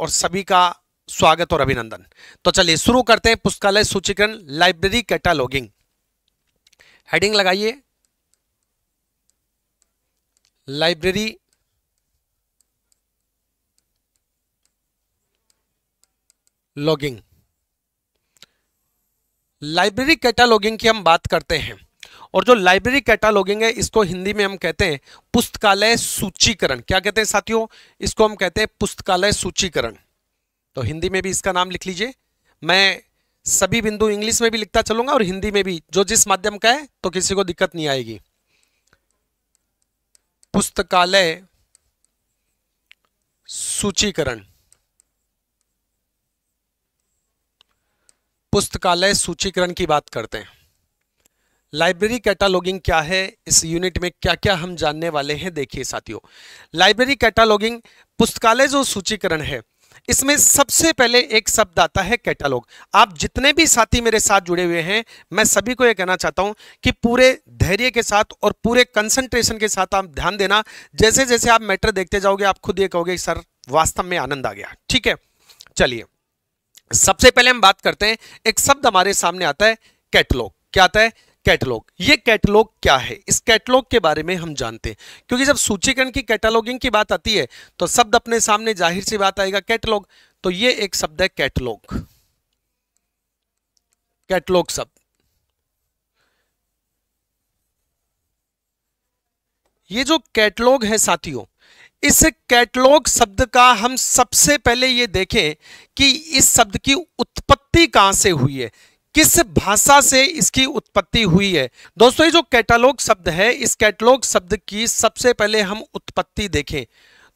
और सभी का स्वागत और अभिनंदन तो चलिए शुरू करते हैं पुस्तकालय सूचीकरण लाइब्रेरी कैटालॉगिंग हेडिंग लगाइए लाइब्रेरी लॉगिंग लाइब्रेरी कैटालॉगिंग की हम बात करते हैं और जो लाइब्रेरी कैटालॉगिंग है इसको हिंदी में हम कहते हैं पुस्तकालय सूचीकरण क्या कहते हैं साथियों इसको हम कहते हैं पुस्तकालय सूचीकरण तो हिंदी में भी इसका नाम लिख लीजिए मैं सभी बिंदु इंग्लिश में भी लिखता चलूंगा और हिंदी में भी जो जिस माध्यम का है तो किसी को दिक्कत नहीं आएगी पुस्तकालय सूचीकरण पुस्तकालय सूचीकरण की बात करते हैं लाइब्रेरी कैटालॉगिंग क्या है इस यूनिट में क्या क्या हम जानने वाले हैं देखिए साथियों लाइब्रेरी कैटालॉगिंग पुस्तकालय जो सूचीकरण है इसमें सबसे पहले एक शब्द आता है कैटालॉग आप जितने भी साथी मेरे साथ जुड़े हुए हैं मैं सभी को यह कहना चाहता हूं कि पूरे धैर्य के साथ और पूरे कंसंट्रेशन के साथ आप ध्यान देना जैसे जैसे आप मैटर देखते जाओगे आप खुद ये कहोगे सर वास्तव में आनंद आ गया ठीक है चलिए सबसे पहले हम बात करते हैं एक शब्द हमारे सामने आता है कैटलॉग क्या आता है कैटलॉग ये कैटलॉग क्या है इस कैटलॉग के बारे में हम जानते हैं क्योंकि जब सूचीकरण की कैटलॉगिंग की बात आती है तो शब्द अपने सामने जाहिर सी बात आएगा कैटलॉग तो ये एक शब्द है कैटलॉग कैटलॉग शब्द ये जो कैटलॉग है साथियों इस कैटलॉग शब्द का हम सबसे पहले ये देखें कि इस शब्द की उत्पत्ति कहां से हुई है किस भाषा से इसकी उत्पत्ति हुई है दोस्तों ये जो कैटलॉग शब्द है इस कैटलॉग शब्द की सबसे पहले हम उत्पत्ति देखें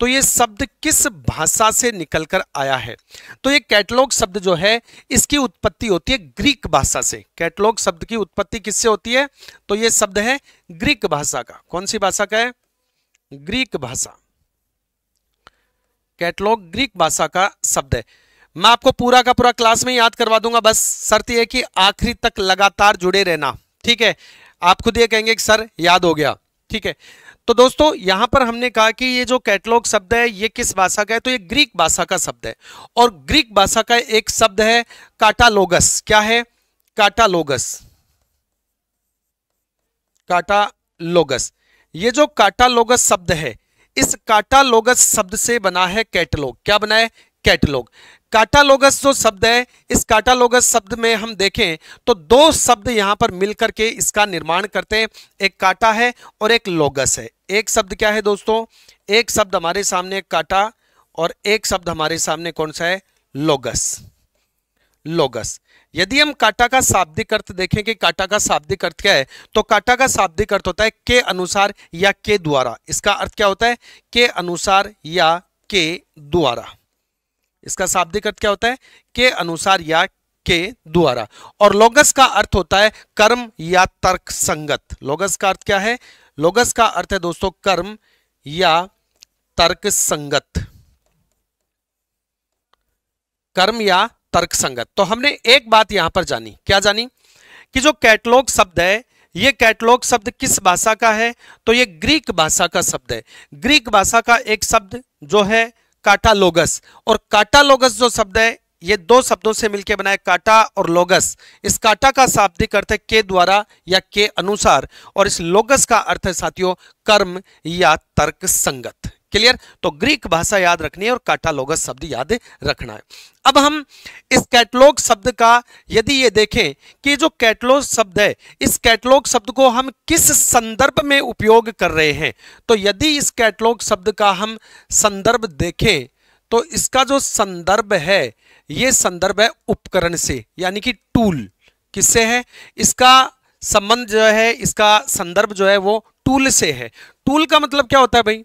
तो ये शब्द किस भाषा से निकलकर आया है तो ये कैटलॉग शब्द जो है इसकी उत्पत्ति होती है ग्रीक भाषा से कैटलॉग शब्द की उत्पत्ति किससे होती है तो ये शब्द है ग्रीक भाषा का कौन सी भाषा का है ग्रीक भाषा कैटलॉग ग्रीक भाषा का शब्द है मैं आपको पूरा का पूरा क्लास में याद करवा दूंगा बस शर्त यह कि आखिरी तक लगातार जुड़े रहना ठीक है आप खुद ये कहेंगे कि सर याद हो गया ठीक है तो दोस्तों यहां पर हमने कहा कि ये जो कैटलॉग शब्द है ये किस भाषा का है तो ये ग्रीक भाषा का शब्द है और ग्रीक भाषा का एक शब्द है काटालोगस क्या है काटालोगस काटालोगस ये जो काटालोगस शब्द है इस काटालोगस शब्द से बना है कैटलॉग क्या बना है कैटलॉग काटालोगस जो शब्द है इस काटालोगस शब्द में हम देखें तो दो शब्द यहां पर मिलकर के इसका निर्माण करते हैं एक काटा है और एक लोगस है एक शब्द क्या है दोस्तों एक शब्द हमारे सामने काटा और एक शब्द हमारे सामने कौन सा है लोगस लोगस यदि हम काटा का शाब्दिक अर्थ देखें कि काटा का शाब्दिक अर्थ क्या है तो काटा का शाब्दिक अर्थ होता है के अनुसार या के द्वारा इसका अर्थ क्या होता है के अनुसार या के द्वारा इसका शाब्दिक अर्थ क्या होता है के अनुसार या के द्वारा और लोगस का अर्थ होता है कर्म या तर्क संगत लोगस का अर्थ क्या है लोगस का अर्थ है दोस्तों कर्म या तर्क संगत कर्म या तर्क संगत तो हमने एक बात यहां पर जानी क्या जानी कि जो कैटलॉग शब्द है ये कैटलॉग शब्द किस भाषा का है तो ये ग्रीक भाषा का शब्द है ग्रीक भाषा का एक शब्द जो है काटालोगस और काटालोगस जो शब्द है ये दो शब्दों से मिलकर बनाए काटा और लोगस इस काटा का शाब्दिक अर्थ है के द्वारा या के अनुसार और इस लोगस का अर्थ है साथियों कर्म या तर्क संगत क्लियर तो ग्रीक भाषा याद रखनी है और काटालोगस शब्द याद रखना है अब हम इस कैटलॉग शब्द का यदि ये देखें कि जो कैटलॉग शब्द है इस कैटलॉग शब्द को हम किस संदर्भ में उपयोग कर रहे हैं तो यदि इस कैटलॉग शब्द का हम संदर्भ देखें तो इसका जो संदर्भ है ये संदर्भ है उपकरण से यानी कि टूल किससे है इसका संबंध जो है इसका संदर्भ जो है वो टूल से है टूल का मतलब क्या होता है भाई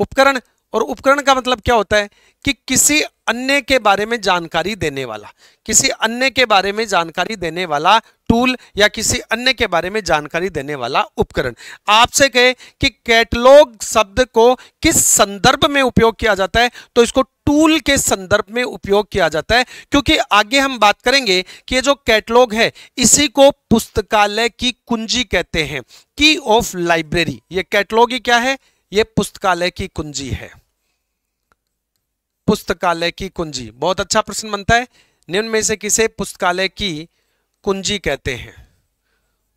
उपकरण और उपकरण का मतलब क्या होता है कि किसी अन्य के बारे में जानकारी देने वाला किसी अन्य के बारे में जानकारी देने वाला टूल या किसी अन्य के बारे में जानकारी देने वाला उपकरण आपसे कहे कि कैटलॉग शब्द को किस संदर्भ में उपयोग किया जाता है तो इसको टूल के संदर्भ में उपयोग किया जाता है क्योंकि आगे हम बात करेंगे कि ये जो कैटलॉग है इसी को पुस्तकालय की कुंजी कहते हैं की ऑफ लाइब्रेरी ये कैटलॉग ही क्या है ये पुस्तकालय की कुंजी है पुस्तकालय की कुंजी बहुत अच्छा प्रश्न बनता है निम्न में से किसे पुस्तकालय की कुंजी कहते हैं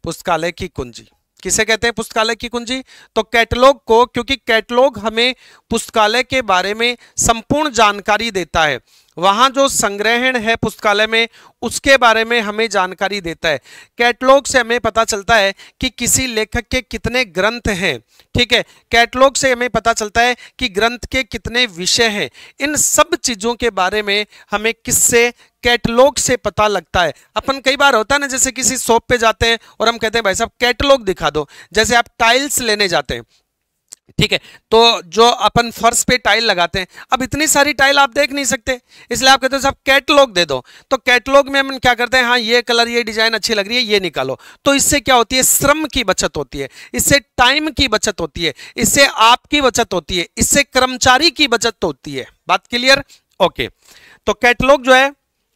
पुस्तकालय की कुंजी किसे कहते हैं पुस्तकालय की कुंजी तो कैटलॉग को क्योंकि कैटलॉग हमें पुस्तकालय के बारे में संपूर्ण जानकारी देता है वहाँ जो संग्रहण है पुस्तकालय में उसके बारे में हमें जानकारी देता है कैटलॉग से हमें पता चलता है कि किसी लेखक के कितने ग्रंथ हैं ठीक है कैटलॉग से हमें पता चलता है कि ग्रंथ के कितने विषय हैं इन सब चीज़ों के बारे में हमें किससे कैटलॉग से पता लगता है अपन कई बार होता है ना जैसे किसी शॉप पे जाते हैं और हम कहते हैं भाई साहब कैटलॉग दिखा दो जैसे आप टाइल्स लेने जाते हैं ठीक है तो जो अपन फर्श पे टाइल लगाते हैं अब इतनी सारी टाइल आप देख नहीं सकते इसलिए आप कहते हो साहब कैटलॉग दे दो तो कैटलॉग में हम क्या करते हैं हाँ ये कलर ये डिजाइन अच्छी लग रही है ये निकालो तो इससे क्या होती है श्रम की बचत होती है इससे टाइम की बचत होती है इससे आपकी बचत होती है इससे कर्मचारी की बचत होती है बात क्लियर ओके तो कैटलॉग जो है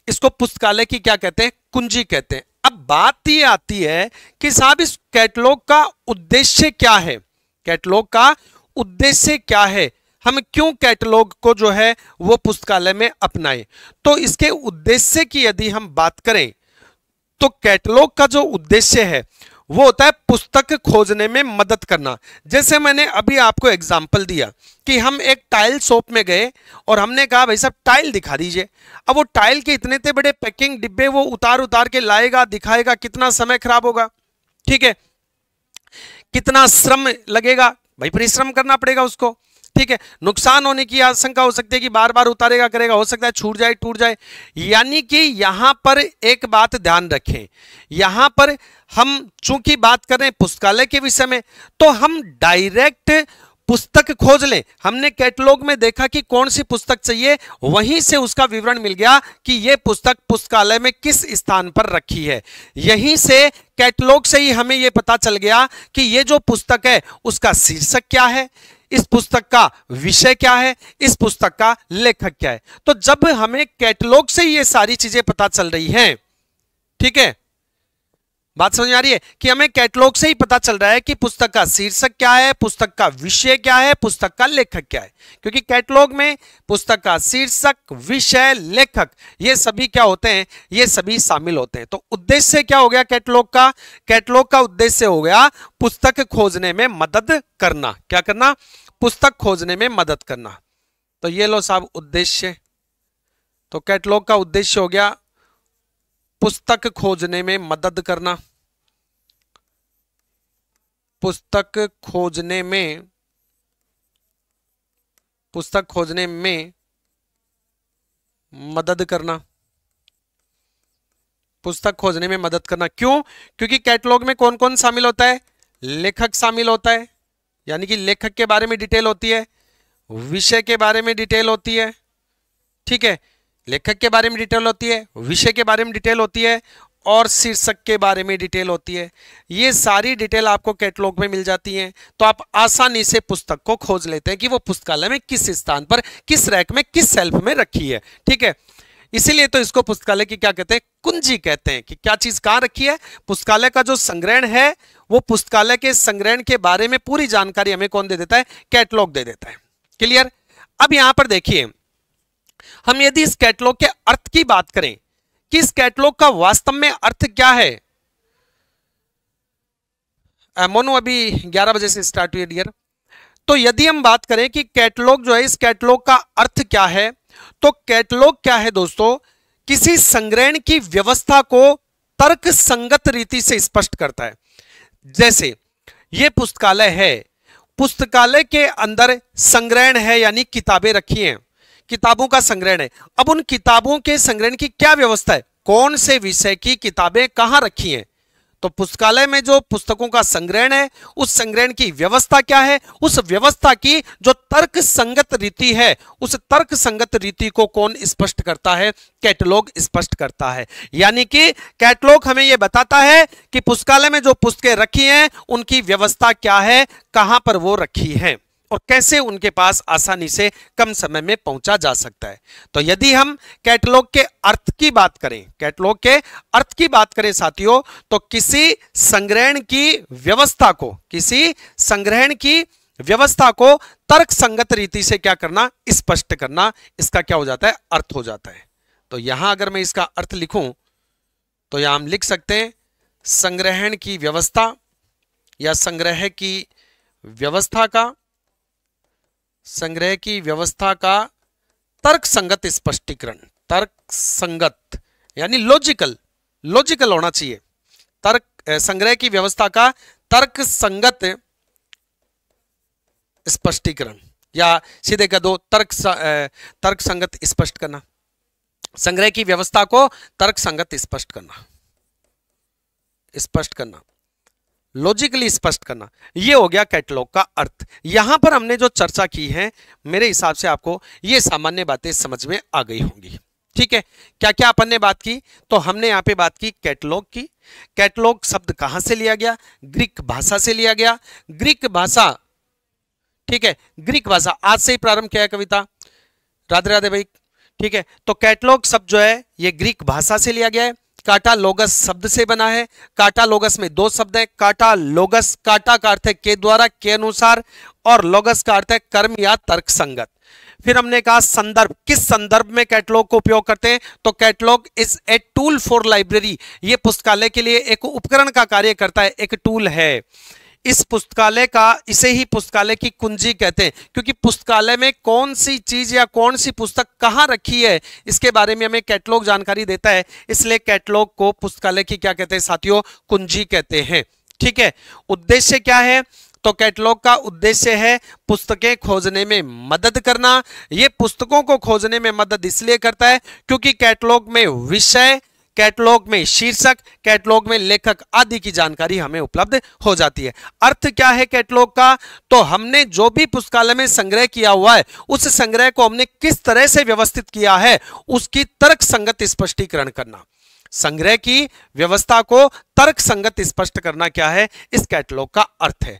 इसको पुस्तकालय की क्या कहते हैं कुंजी कहते हैं अब बात ये आती है कि साहब इस कैटलॉग का उद्देश्य क्या है कैटलॉग का उद्देश्य क्या है हम क्यों कैटलॉग को जो है वो पुस्तकालय में अपनाएं तो इसके उद्देश्य की यदि हम बात करें तो कैटलॉग का जो उद्देश्य है वो होता है पुस्तक खोजने में मदद करना जैसे मैंने अभी आपको एग्जाम्पल दिया कि हम एक टाइल शॉप में गए और हमने कहा भाई साहब टाइल दिखा दीजिए अब वो टाइल के इतने इतने बड़े पैकिंग डिब्बे वो उतार उतार के लाएगा दिखाएगा कितना समय खराब होगा ठीक है कितना श्रम लगेगा भाई परिश्रम करना पड़ेगा उसको ठीक है नुकसान होने की आशंका हो सकती है कि बार बार उतारेगा करेगा हो सकता है छूट जाए टूट जाए यानी कि यहां पर एक बात ध्यान रखें यहां पर हम चूंकि बात करें पुस्तकालय के विषय में तो हम डायरेक्ट पुस्तक खोज लें हमने कैटलॉग में देखा कि कौन सी पुस्तक चाहिए वहीं से उसका विवरण मिल गया कि यह पुस्तक पुस्तकालय में किस स्थान पर रखी है यहीं से कैटलॉग से ही हमें यह पता चल गया कि यह जो पुस्तक है उसका शीर्षक क्या है इस पुस्तक का विषय क्या है इस पुस्तक का लेखक क्या है तो जब हमें कैटलॉग से ये सारी चीजें पता चल रही हैं ठीक है बात समझ आ रही है कि हमें कैटलॉग से ही पता चल रहा है कि पुस्तक का शीर्षक क्या है पुस्तक का विषय क्या है पुस्तक का लेखक क्या है क्योंकि कैटलॉग में पुस्तक का शीर्षक विषय लेखक ये सभी क्या होते हैं ये सभी शामिल होते हैं तो उद्देश्य क्या हो गया कैटलॉग का कैटलॉग का उद्देश्य हो गया पुस्तक खोजने में मदद करना क्या करना पुस्तक खोजने में मदद करना तो ये लो साहब उद्देश्य तो कैटलॉग का उद्देश्य हो गया पुस्तक खोजने में मदद करना पुस्तक खोजने में पुस्तक खोजने में मदद करना पुस्तक खोजने में मदद करना क्यों क्योंकि कैटलॉग में कौन कौन शामिल होता है लेखक शामिल होता है यानी कि लेखक के बारे में डिटेल होती है विषय के बारे में डिटेल होती है ठीक है लेखक के बारे में डिटेल होती है विषय के बारे में डिटेल होती है और शीर्षक के बारे में डिटेल होती है ये सारी डिटेल आपको कैटलॉग में मिल जाती हैं तो आप आसानी से पुस्तक को खोज लेते हैं कि वो पुस्तकालय में किस स्थान पर किस रैक में किस सेल्फ में रखी है ठीक है इसीलिए तो इसको पुस्तकालय की क्या कहते हैं कुंजी कहते हैं कि क्या चीज कहाँ रखी है पुस्तकालय का जो संग्रहण है वो पुस्तकालय के संग्रहण के बारे में पूरी जानकारी हमें कौन दे देता है कैटलॉग दे देता है क्लियर अब यहां पर देखिए हम यदि इस कैटलॉग के अर्थ की बात करें कि इस कैटलॉग का वास्तव में अर्थ क्या है मोनू अभी 11 बजे से स्टार्ट हुई डियर तो यदि हम बात करें कि कैटलॉग जो है इस कैटलॉग का अर्थ क्या है तो कैटलॉग क्या है दोस्तों किसी संग्रहण की व्यवस्था को तर्क संगत रीति से स्पष्ट करता है जैसे ये पुस्तकालय है पुस्तकालय के अंदर संग्रहण है यानी किताबें रखी हैं किताबों का संग्रहण है अब उन किताबों के संग्रहण की क्या व्यवस्था है कौन से विषय की किताबें कहां रखी हैं तो पुस्तकालय में जो पुस्तकों का संग्रहण है उस संग्रहण की व्यवस्था क्या है उस व्यवस्था की जो तर्क संगत रीति है उस तर्क संगत रीति को कौन स्पष्ट करता है कैटलॉग स्पष्ट करता है यानी कि कैटलॉग हमें यह बताता है कि पुस्तकालय में जो पुस्तकें रखी हैं उनकी व्यवस्था क्या है कहां पर वो रखी है और कैसे उनके पास आसानी से कम समय में पहुंचा जा सकता है तो यदि हम कैटलॉग के अर्थ की बात करें कैटलॉग के अर्थ की बात करें साथियों तो किसी संग्रहण की व्यवस्था को किसी संग्रहण की व्यवस्था को तर्क संगत रीति से क्या करना स्पष्ट करना इसका क्या हो जाता है अर्थ हो जाता है तो यहां अगर मैं इसका अर्थ लिखूं तो यहां हम लिख सकते हैं संग्रहण की व्यवस्था या संग्रह की व्यवस्था का संग्रह की व्यवस्था का तर्क संगत स्पष्टीकरण तर्क संगत यानी लॉजिकल लॉजिकल होना चाहिए तर्क संग्रह की व्यवस्था का तर्क संगत स्पष्टीकरण या सीधे कह दो तर्क तर्क संगत स्पष्ट करना संग्रह की व्यवस्था को तर्क संगत स्पष्ट करना स्पष्ट करना लॉजिकली स्पष्ट करना ये हो गया कैटलॉग का अर्थ यहां पर हमने जो चर्चा की है मेरे हिसाब से आपको ये सामान्य बातें समझ में आ गई होंगी ठीक है क्या क्या अपन ने बात की तो हमने यहां पे बात की कैटलॉग की कैटलॉग शब्द कहां से लिया गया ग्रीक भाषा से लिया गया ग्रीक भाषा ठीक है ग्रीक भाषा आज से ही प्रारंभ किया कविता राधे राधे भाई ठीक है तो कैटलॉग शब्द जो है ये ग्रीक भाषा से लिया गया है काटा लोगस शब्द से बना है काटा लोगस में दो शब्द है काटा लोगस काटा का अर्थ है के द्वारा के अनुसार और लोगस का अर्थ है कर्म या तर्क संगत फिर हमने कहा संदर्भ किस संदर्भ में कैटलॉग को उपयोग करते हैं तो catalogue is a tool for library ये पुस्तकालय के लिए एक उपकरण का कार्य करता है एक टूल है इस पुस्तकालय का इसे ही पुस्तकालय की कुंजी कहते हैं क्योंकि पुस्तकालय में कौन सी चीज या कौन सी पुस्तक कहाँ रखी है इसके बारे में हमें कैटलॉग जानकारी देता है इसलिए कैटलॉग को पुस्तकालय की क्या कहते हैं साथियों कुंजी कहते हैं ठीक है उद्देश्य क्या है तो कैटलॉग का उद्देश्य है पुस्तकें खोजने में मदद करना यह पुस्तकों को खोजने में मदद इसलिए करता है क्योंकि कैटलॉग में विषय कैटलॉग में शीर्षक कैटलॉग में लेखक आदि की जानकारी हमें उपलब्ध हो जाती है अर्थ क्या है कैटलॉग का तो हमने जो भी पुस्तकालय में संग्रह किया हुआ है उस संग्रह को हमने किस तरह से व्यवस्थित किया है उसकी तर्क संगत स्पष्टीकरण करना संग्रह की व्यवस्था को तर्क संगत स्पष्ट करना क्या है इस कैटलॉग का अर्थ है